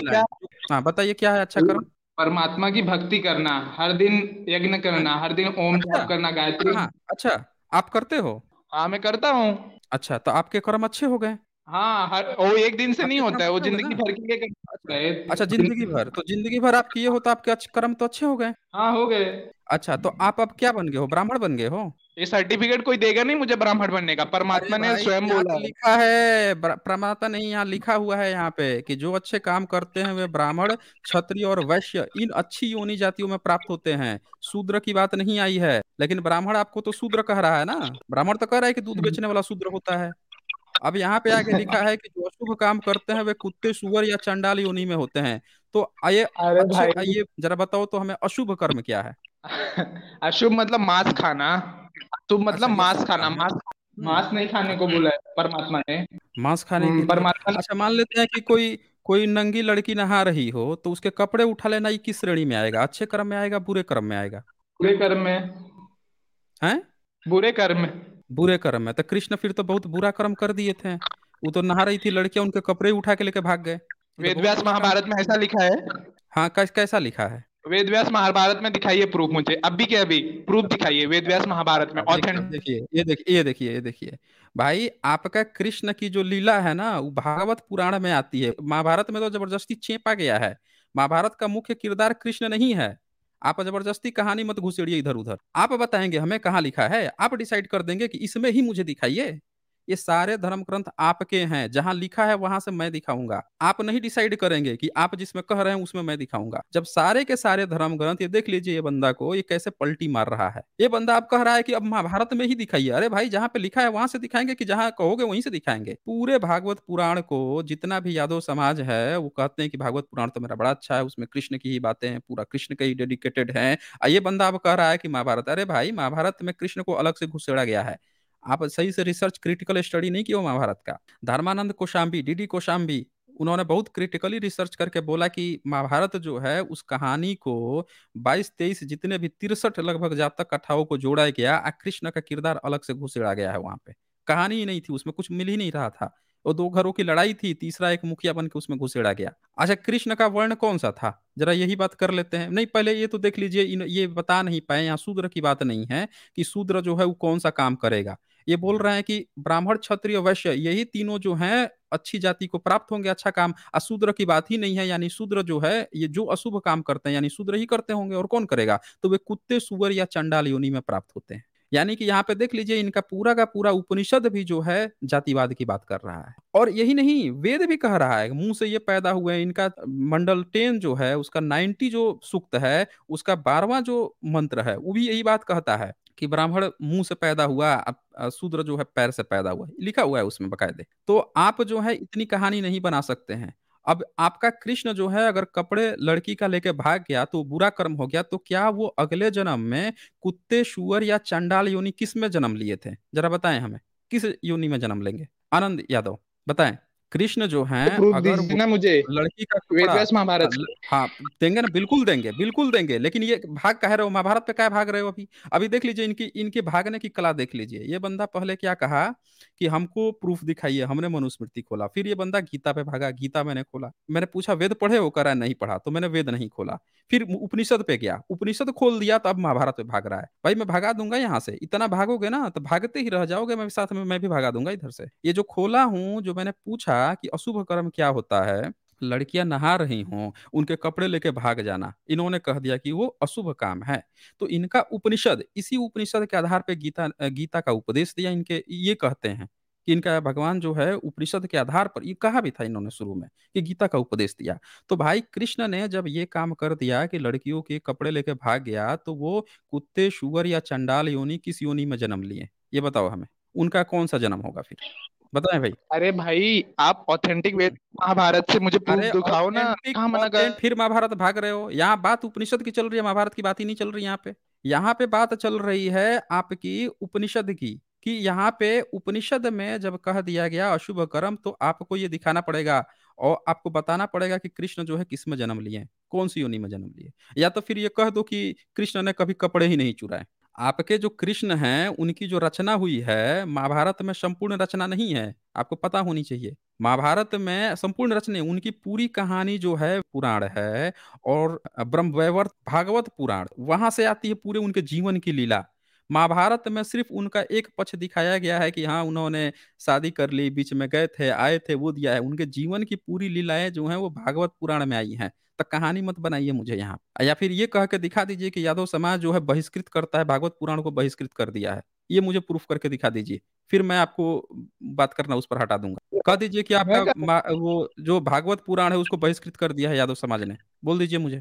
हाँ बताइए क्या है अच्छा कर्म परमात्मा की भक्ति करना हर दिन यज्ञ करना अच्छा। हर दिन ओम अच्छा, करना गायत्री हाँ, अच्छा आप करते हो हाँ मैं करता हूँ अच्छा तो आपके कर्म अच्छे हो गए हाँ हर वो एक दिन से नहीं अच्छा, होता है वो अच्छा, जिंदगी मतलब भर के लिए अच्छा जिंदगी भर तो जिंदगी भर आप किए हो तो आपके अच्छे कर्म तो अच्छे हो गए हाँ हो गए अच्छा तो आप अब क्या बन गए हो ब्राह्मण बन गए हो ये सर्टिफिकेट कोई देगा नहीं मुझे ब्राह्मण बनने का परमात्मा ने स्वयं बोला तो लिखा है परमात्मा ने यहाँ लिखा हुआ है यहाँ पे कि जो अच्छे काम करते हैं वे ब्राह्मण क्षत्रिय और वैश्य इन अच्छी योनि जातियों में प्राप्त होते हैं शूद्र की बात नहीं आई है लेकिन ब्राह्मण आपको तो शूद्र कह रहा है ना ब्राह्मण तो कह रहा है कि दूध हम्म। बेचने वाला शूद्र होता है अब यहाँ पे आके लिखा है कि जो शुभ काम करते हैं वे कुत्ते सुअर या चंडाल योनि में होते हैं तो ये अच्छा, ये जरा बताओ तो हमें अशुभ कर्म क्या है अशुभ मतलब मांस खाना तुम मतलब अच्छा, मांस खाना अच्छा। मांस मांस नहीं खाने को बोला है परमात्मा ने मांस खाने की हम्म, परमात्मा अच्छा मान लेते हैं कि कोई कोई नंगी लड़की नहा रही हो तो उसके कपड़े उठा लेना ये किस श्रेणी में आएगा अच्छे कर्म में आएगा बुरे कर्म में आएगा बुरे कर्म में हैं बुरे कर्म में बुरे कर्म है तो कृष्ण फिर तो बहुत बुरा कर्म कर दिए थे वो तो नहा रही थी लड़कियां उनके कपड़े उठा के लेके भाग गए तो वेदव्यास महाभारत में ऐसा लिखा है हाँ कैस, कैसा लिखा है वेदव्यास महाभारत में दिखाइए प्रूफ मुझे अब भी क्या अभी प्रूफ दिखाइए वेदव्यास महाभारत में ऑथेंटिक देखिए ये देखिए ये देखिए ये देखिए भाई आपका कृष्ण की जो लीला है ना वो भागवत पुराण में आती है महाभारत में तो जबरदस्ती चेपा गया है महाभारत का मुख्य किरदार कृष्ण नहीं है आप जबरदस्ती कहानी मत घुसेड़िए इधर उधर आप बताएंगे हमें कहाँ लिखा है आप डिसाइड कर देंगे कि इसमें ही मुझे दिखाइए ये सारे धर्म ग्रंथ आपके हैं जहां लिखा है वहां से मैं दिखाऊंगा आप नहीं डिसाइड करेंगे कि आप जिसमें कह रहे हैं उसमें मैं दिखाऊंगा जब सारे के सारे धर्म ग्रंथ ये देख लीजिए ये बंदा को ये कैसे पलटी मार रहा है ये बंदा आप कह रहा है कि अब महाभारत में ही दिखाइए अरे भाई जहाँ पे लिखा है वहां से दिखाएंगे कि जहाँ कहोगे वहीं से दिखाएंगे पूरे भागवत पुराण को जितना भी यादव समाज है वो कहते हैं कि भागवत पुराण तो मेरा बड़ा अच्छा है उसमें कृष्ण की ही बातें हैं पूरा कृष्ण के ही डेडिकेटेड है ये बंदा अब कह रहा है कि महाभारत अरे भाई महाभारत में कृष्ण को अलग से घुसेड़ा गया है आप सही से रिसर्च क्रिटिकल स्टडी नहीं किया महाभारत का धर्मानंद कोशाम्बी डी कोशाम्बी उन्होंने बहुत क्रिटिकली रिसर्च करके बोला कि महाभारत जो है उस कहानी को 22 तेईस जितने भी तिरसठ लगभग जातक कथाओं को जोड़ा गया और कृष्ण का किरदार अलग से घुसेड़ा गया है वहां पे कहानी ही नहीं थी उसमें कुछ मिल ही नहीं रहा था और दो घरों की लड़ाई थी तीसरा एक मुखिया बन के उसमें घुसेड़ा गया अच्छा कृष्ण का वर्ण कौन सा था जरा यही बात कर लेते हैं नहीं पहले ये तो देख लीजिए ये बता नहीं पाए यहाँ शूद्र की बात नहीं है कि शूद्र जो है वो कौन सा काम करेगा ये बोल रहे हैं कि ब्राह्मण क्षत्रिय वैश्य यही तीनों जो हैं अच्छी जाति को प्राप्त होंगे अच्छा काम अशूद्र की बात ही नहीं है यानी शूद्र जो है ये जो अशुभ काम करते हैं यानी शूद्र ही करते होंगे और कौन करेगा तो वे कुत्ते सुअर या चंडाल योनि में प्राप्त होते हैं यानी कि यहाँ पे देख लीजिए इनका पूरा का पूरा उपनिषद भी जो है जातिवाद की बात कर रहा है और यही नहीं वेद भी कह रहा है मुंह से ये पैदा हुए इनका मंडल टेन जो है उसका नाइन्टी जो सुक्त है उसका बारवा जो मंत्र है वो भी यही बात कहता है कि ब्राह्मण मुंह से पैदा हुआ शूद्र जो है पैर से पैदा हुआ लिखा हुआ है उसमें बकायदे तो आप जो है इतनी कहानी नहीं बना सकते हैं अब आपका कृष्ण जो है अगर कपड़े लड़की का लेके भाग गया तो बुरा कर्म हो गया तो क्या वो अगले जन्म में कुत्ते शुअर या चंडाल योनि किस में जन्म लिए थे जरा बताएं हमें किस योनि में जन्म लेंगे आनंद यादव बताएं कृष्ण जो है तो अगर ना मुझे लड़की का महाभारत हाँ देंगे ना बिल्कुल देंगे बिल्कुल देंगे लेकिन ये भाग कह रहे हो महाभारत पे क्या भाग रहे हो अभी अभी देख लीजिए इनकी इनके भागने की कला देख लीजिए ये बंदा पहले क्या कहा कि हमको प्रूफ दिखाइए हमने मनुस्मृति खोला फिर ये बंदा गीता पे भागा गीता मैंने खोला मैंने पूछा वेद पढ़े वो करा नहीं पढ़ा तो मैंने वेद नहीं खोला फिर उपनिषद पे गया उपनिषद खोल दिया तो अब महाभारत पे भाग रहा है भाई मैं भागा दूंगा यहाँ से इतना भागोगे ना तो भागते ही रह जाओगे मैं साथ में मैं भी भागा दूंगा इधर से ये जो खोला हूँ जो मैंने पूछा का कि अशुभ कर्म क्या होता है लड़कियां नहा रही हों उनके कपड़े लेके भाग जाना इन्होंने कह दिया कि वो अशुभ काम है तो इनका उपनिषद इसी उपनिषद के आधार पे गीता गीता का उपदेश दिया इनके ये कहते हैं कि इनका भगवान जो है उपनिषद के आधार पर ये कहा भी था इन्होंने शुरू में कि गीता का उपदेश दिया तो भाई कृष्ण ने जब ये काम कर दिया कि लड़कियों के कपड़े लेके भाग गया तो वो कुत्ते शुगर या चंडाल योनि किस योनि में जन्म लिए ये बताओ हमें उनका कौन सा जन्म होगा फिर बताएं भाई अरे भाई आप ऑथेंटिक वेद महाभारत से मुझे प्रूफ दिखाओ ना कहां मना कर फिर महाभारत भाग रहे हो यहाँ बात उपनिषद की चल रही है महाभारत की बात ही नहीं चल रही यहाँ पे यहाँ पे बात चल रही है आपकी उपनिषद की कि यहाँ पे उपनिषद में जब कह दिया गया अशुभ कर्म तो आपको ये दिखाना पड़ेगा और आपको बताना पड़ेगा कि कृष्ण जो है किस में जन्म लिए कौन सी योनि में जन्म लिए या तो फिर ये कह दो कि कृष्ण ने कभी कपड़े ही नहीं चुराए आपके जो कृष्ण हैं, उनकी जो रचना हुई है, महाभारत में संपूर्ण रचना नहीं है, आपको पता होनी चाहिए। महाभारत में संपूर्ण रचना उनकी पूरी कहानी जो है पुराण है और ब्रह्मवैवर्त भागवत पुराण वहां से आती है पूरे उनके जीवन की लीला महाभारत में सिर्फ उनका एक पक्ष दिखाया गया है कि हाँ उन्होंने शादी कर ली बीच में गए थे आए थे वो दिया है उनके जीवन की पूरी लीलाएं जो है वो भागवत पुराण में आई हैं तो कहानी मत बनाइए मुझे यहाँ या फिर ये कह के दिखा दीजिए कि यादव समाज जो है बहिष्कृत करता है भागवत पुराण को बहिष्कृत कर दिया है ये मुझे प्रूफ करके दिखा दीजिए फिर मैं आपको बात करना उस पर हटा दूंगा कह दीजिए कि आपका वो जो भागवत पुराण है उसको बहिष्कृत कर दिया है यादव समाज ने बोल दीजिए मुझे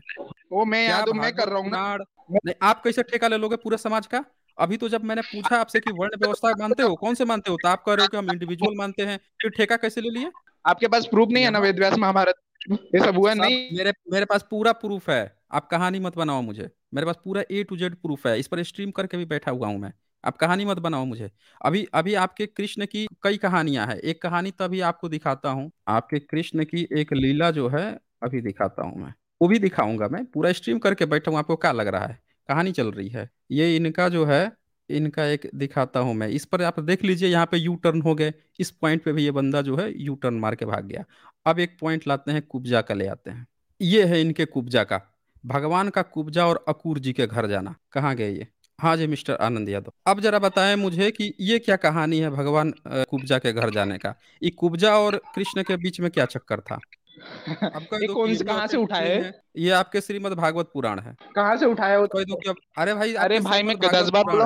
वो मैं यादव मैं कर रहा हूँ आप कैसे ठेका ले लोगे पूरे समाज का अभी तो जब मैंने पूछा आपसे कि वर्ण व्यवस्था मानते हो कौन से मानते हो तो आप कह रहे हो कि हम इंडिविजुअल मानते हैं फिर ठेका कैसे ले लिए आपके पास प्रूफ नहीं है ना वेद व्यास महाभारत ये सब हुआ नहीं मेरे मेरे पास पूरा प्रूफ है आप कहानी मत बनाओ मुझे मेरे पास पूरा ए टू जेड प्रूफ है इस पर स्ट्रीम करके भी बैठा हुआ हूँ मैं आप कहानी मत बनाओ मुझे अभी अभी आपके कृष्ण की कई कहानियां हैं एक कहानी तो अभी आपको दिखाता हूँ आपके कृष्ण की एक लीला जो है अभी दिखाता हूँ मैं वो भी दिखाऊंगा मैं पूरा स्ट्रीम करके बैठा हूँ आपको क्या लग रहा है कहानी चल रही है ये इनका जो है इनका एक दिखाता हूँ मैं इस पर आप देख लीजिए यहाँ पे यू टर्न हो गए इस पॉइंट पे भी ये बंदा जो है यू टर्न मार के भाग गया अब एक पॉइंट लाते हैं कुब्जा का ले आते हैं ये है इनके कुब्जा का भगवान का कुब्जा और अकूर जी के घर जाना कहाँ गए ये हाँ जी मिस्टर आनंद यादव अब जरा बताएं मुझे कि ये क्या कहानी है भगवान कुब्जा के घर जाने का ये कुब्जा और कृष्ण के बीच में क्या चक्कर था आपका ये कौन से कहाँ से उठाए ये आपके श्रीमद भागवत पुराण है कहाँ से उठाया हो कोई दुख अरे भाई अरे भाई मैं दस बार बोला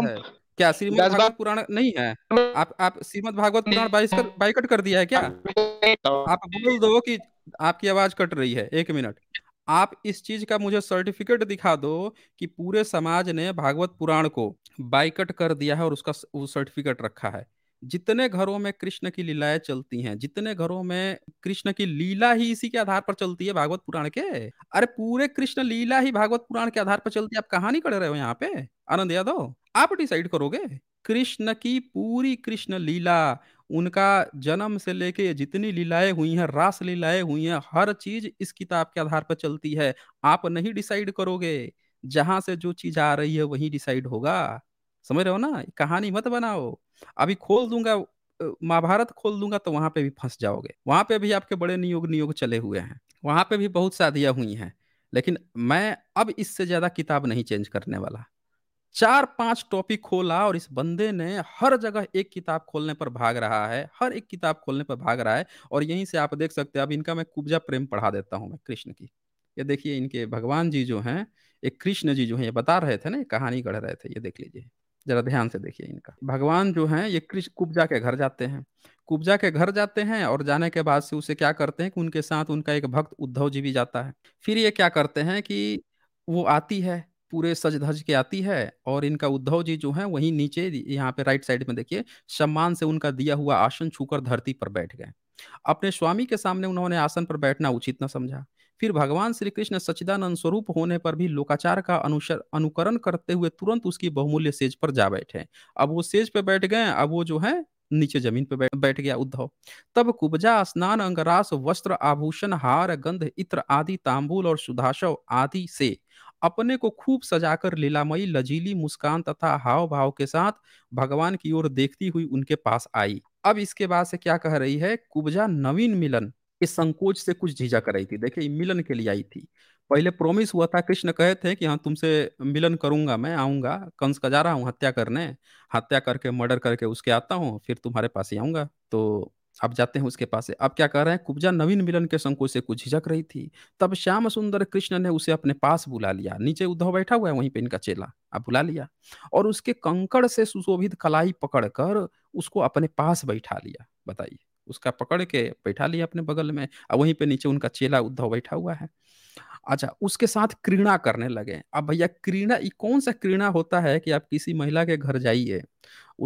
क्या श्रीमद भागवत पुराण नहीं है आप आप श्रीमद भागवत पुराण बाइकट कर दिया है क्या आप बोल दो कि आपकी आवाज कट रही है एक मिनट आप इस चीज का मुझे सर्टिफिकेट दिखा दो कि पूरे समाज ने भागवत पुराण को बाइकट कर दिया है और उसका वो सर्टिफिकेट रखा है जितने घरों में कृष्ण की लीलाएं चलती हैं जितने घरों में कृष्ण की लीला ही इसी के आधार पर चलती है भागवत पुराण के अरे पूरे कृष्ण लीला ही भागवत पुराण के आधार पर चलती है आप कहानी कर रहे हो यहाँ पे आनंद यादव आप डिसाइड करोगे कृष्ण की पूरी कृष्ण लीला उनका जन्म से लेके जितनी लीलाएं हुई हैं रास लीलाएं हुई हैं हर चीज इस किताब के आधार पर चलती है आप नहीं डिसाइड करोगे जहां से जो चीज आ रही है वही डिसाइड होगा समझ रहे हो ना? कहानी मत बनाओ। अभी खोल दूंगा महाभारत खोल दूंगा तो वहाँ पे भी फंस जाओगे। वहां पे भी आपके बड़े नियोग-नियोग चले हुए हैं। वहाँ पे भी बहुत शादियां हुई हैं। लेकिन मैं अब इससे ज़्यादा किताब नहीं चेंज करने वाला चार पांच टॉपिक खोला और इस बंदे ने हर जगह एक किताब खोलने पर भाग रहा है, हर एक किताब खोलने पर भाग रहा है और यहीं से आप देख सकते हैं अब इनका मैं कुब्जा प्रेम पढ़ा देता हूँ मैं कृष्ण की। ये देखिए इनके भगवान जी जो हैं, एक कृष्ण जी जो हैं ये बता रहे थे ना, ये कहानी गढ़ रहे थे, ये देख लीजिए। जरा ध्यान से देखिए इनका भगवान जो है ये कृष्ण कुब्जा के घर जाते हैं कुब्जा के घर जाते हैं और जाने के बाद से उसे क्या करते हैं कि उनके साथ उनका एक भक्त उद्धव जी भी जाता है फिर ये क्या करते हैं कि वो आती है पूरे सज धज के आती है और इनका उद्धव जी जो है वहीं नीचे यहाँ पे राइट साइड में देखिए सम्मान से उनका दिया हुआ आसन छूकर धरती पर बैठ गए अपने स्वामी के सामने उन्होंने आसन पर बैठना उचित न समझा फिर भगवान श्री कृष्ण सच्चिदानंद स्वरूप होने पर भी लोकाचार का अनुसर अनुकरण करते हुए तुरंत उसकी बहुमूल्य सेज पर जा बैठे अब वो सेज पे बैठ गए अब वो जो है नीचे जमीन पे बैठ गया उद्धव तब कुबजा स्नान अंगरास वस्त्र आभूषण हार गंध इत्र आदि तांबुल और सुधाशव आदि से अपने को खूब सजाकर लीलामयी लजीली मुस्कान तथा हाव भाव के साथ भगवान की ओर देखती हुई उनके पास आई अब इसके बाद से क्या कह रही है कुबजा नवीन मिलन इस संकोच से कुछ झिझक रही थी देखिए मिलन के लिए आई थी पहले प्रोमिस हुआ था कृष्ण कहे थे कि हाँ तुमसे मिलन करूंगा मैं आऊंगा कंस का जा रहा हूँ हत्या करने हत्या करके मर्डर करके उसके आता हूँ फिर तुम्हारे पास ही आऊंगा तो अब जाते हैं उसके पास अब क्या कर रहे हैं कुब्जा नवीन मिलन के संकोच से कुछ झिझक रही थी तब श्याम सुंदर कृष्ण ने उसे अपने पास बुला लिया नीचे उद्धव बैठा हुआ है वहीं पे इनका चेला अब बुला लिया और उसके कंकड़ से सुशोभित कलाई पकड़कर उसको अपने पास बैठा लिया बताइए उसका पकड़ के बैठा लिया अपने बगल में और वहीं पे नीचे उनका चेला उद्धव बैठा हुआ है अच्छा उसके साथ क्रीड़ा करने लगे अब भैया क्रीड़ा कौन सा क्रीड़ा होता है कि आप किसी महिला के घर जाइए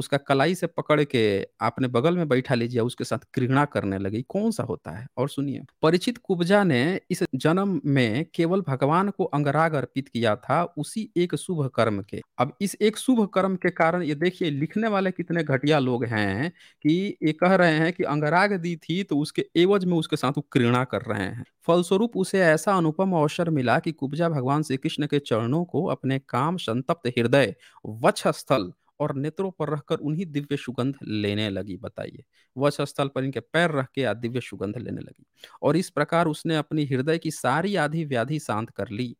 उसका कलाई से पकड़ के आपने बगल में बैठा लीजिए उसके साथ घृणा करने लगी कौन सा होता है और सुनिए परिचित कुब्जा ने इस जन्म में केवल भगवान को अंगराग अर्पित किया था उसी एक शुभ कर्म के अब इस एक शुभ कर्म के कारण ये देखिए लिखने वाले कितने घटिया लोग हैं कि ये कह रहे हैं कि अंगराग दी थी तो उसके एवज में उसके साथ वो घृणा कर रहे हैं फलस्वरूप उसे ऐसा अनुपम अवसर मिला कि कुब्जा भगवान श्री कृष्ण के चरणों को अपने काम संतप्त हृदय वक्ष स्थल और नेत्रों पर रखकर उन्हीं दिव्य सुगंध लेने लगी बताइए वश स्थल पर इनके पैर रख के दिव्य सुगंध लेने लगी और इस प्रकार उसने अपनी हृदय की सारी आधी व्याधि शांत कर ली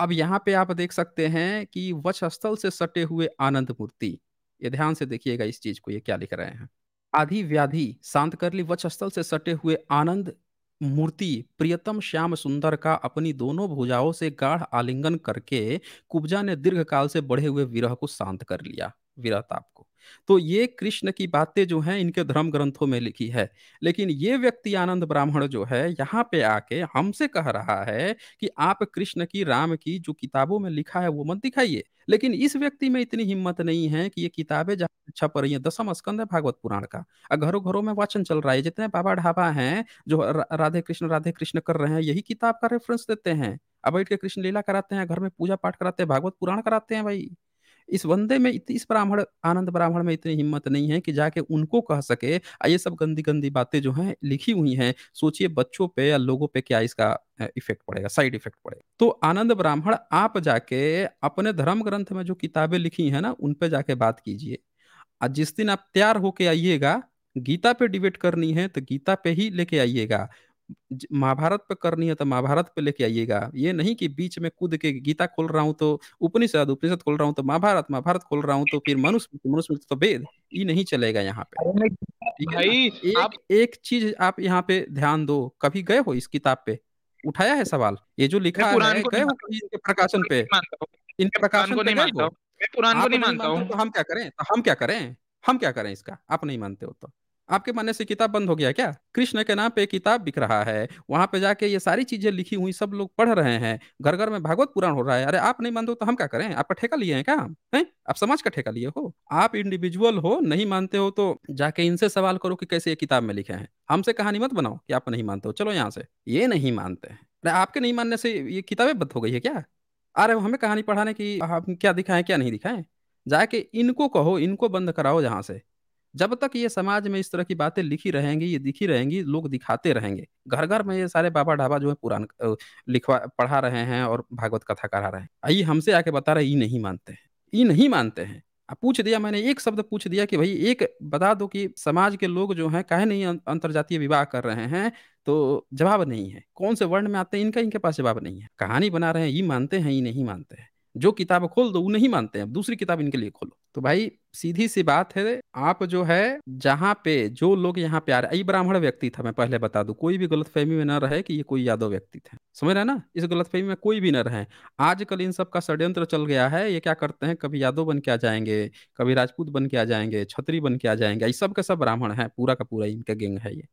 अब यहाँ पे आप देख सकते हैं कि स्थल से सटे हुए आनंद मूर्ति ये ध्यान से देखिएगा इस चीज को ये क्या लिख रहे हैं आधी व्याधि शांत कर ली वच स्थल से सटे हुए आनंद मूर्ति प्रियतम श्याम सुंदर का अपनी दोनों भुजाओं से गाढ़ आलिंगन करके कुब्जा ने दीर्घ काल से बढ़े हुए विरह को शांत कर लिया विरह ताप को तो ये कृष्ण की बातें जो हैं इनके धर्म ग्रंथों में लिखी है लेकिन ये व्यक्ति आनंद ब्राह्मण जो है यहाँ पे आके हमसे कह रहा है कि आप कृष्ण की राम की जो किताबों में लिखा है वो मत दिखाइए लेकिन इस व्यक्ति में इतनी हिम्मत नहीं है कि ये किताबें जहाँ छप रही है दसम स्कंद है भागवत पुराण का घरों घरों में वाचन चल रहा है जितने बाबा ढाबा है जो राधे कृष्ण राधे कृष्ण कर रहे हैं यही किताब का रेफरेंस देते हैं अब बैठ के कृष्ण लीला कराते हैं घर में पूजा पाठ कराते हैं भागवत पुराण कराते हैं भाई इस वंदे में इस ब्राह्मण आनंद ब्राह्मण में इतनी हिम्मत नहीं है कि जाके उनको कह सके ये सब गंदी गंदी बातें जो हैं लिखी हुई हैं सोचिए बच्चों पे या लोगों पे क्या इसका इफेक्ट पड़ेगा साइड इफेक्ट पड़ेगा तो आनंद ब्राह्मण आप जाके अपने धर्म ग्रंथ में जो किताबें लिखी हैं ना उन पे जाके बात कीजिए और जिस दिन आप तैयार होके आइएगा गीता पे डिबेट करनी है तो गीता पे ही लेके आइएगा महाभारत पे करनी है तो महाभारत पे लेके आइएगा ये नहीं कि बीच में कूद के गीता खोल रहा हूँ तो उपनिषद उपनिषद खोल रहा हूँ तो महाभारत महाभारत खोल रहा हूँ तो फिर मनुष्य मनुष्य तो वेद ये नहीं चलेगा यहाँ पे भाई एक, आप... एक चीज आप यहाँ पे ध्यान दो कभी गए हो इस किताब पे उठाया है सवाल ये जो लिखा है गए हो इनके प्रकाशन पे इनके प्रकाशन को नहीं मानता हूँ तो हम क्या करें तो हम क्या करें हम क्या करें इसका आप नहीं मानते हो तो आपके मानने से किताब बंद हो गया क्या कृष्ण के नाम पे किताब बिक रहा है वहां पे जाके ये सारी चीजें लिखी हुई सब लोग पढ़ रहे हैं घर घर में भागवत पुराण हो रहा है अरे आप नहीं मान दो तो हम क्या करें आपका ठेका लिए हैं क्या हैं आप समाज का ठेका लिए हो आप इंडिविजुअल हो नहीं मानते हो तो जाके इनसे सवाल करो कि कैसे ये किताब में लिखे हैं हमसे कहानी मत बनाओ कि आप नहीं मानते हो चलो यहाँ से ये नहीं मानते हैं अरे आपके नहीं मानने से ये किताबें बंद हो गई है क्या अरे हमें कहानी पढ़ाने की आप क्या दिखाएं क्या नहीं दिखाएं जाके इनको कहो इनको बंद कराओ जहाँ से जब तक ये समाज में इस तरह की बातें लिखी रहेंगी ये दिखी रहेंगी लोग दिखाते रहेंगे घर घर में ये सारे बाबा ढाबा जो है पुराण लिखवा पढ़ा रहे हैं और भागवत कथा करा रहे हैं आई हमसे आके बता रहे ये नहीं मानते हैं ये नहीं मानते हैं पूछ दिया मैंने एक शब्द पूछ दिया कि भाई एक बता दो कि समाज के लोग जो हैं कहे नहीं अं, जातीय विवाह कर रहे हैं तो जवाब नहीं है कौन से वर्ण में आते हैं इनका इनके पास जवाब नहीं है कहानी बना रहे हैं ये मानते हैं ये नहीं मानते हैं जो किताब खोल दो वो नहीं मानते हैं दूसरी किताब इनके लिए खोलो तो भाई सीधी सी बात है आप जो है जहाँ पे जो लोग यहाँ पे आ रहे ये ब्राह्मण व्यक्ति था मैं पहले बता दू कोई भी फहमी में न रहे कि ये कोई यादव व्यक्ति थे समझ रहे ना इस फहमी में कोई भी ना रहे आजकल इन सब का षड्यंत्र चल गया है ये क्या करते हैं कभी यादव बन के आ जाएंगे कभी राजपूत बन के आ जाएंगे छत्री बन के आ जाएंगे ये सब के सब ब्राह्मण है पूरा का पूरा इनका गेंग है ये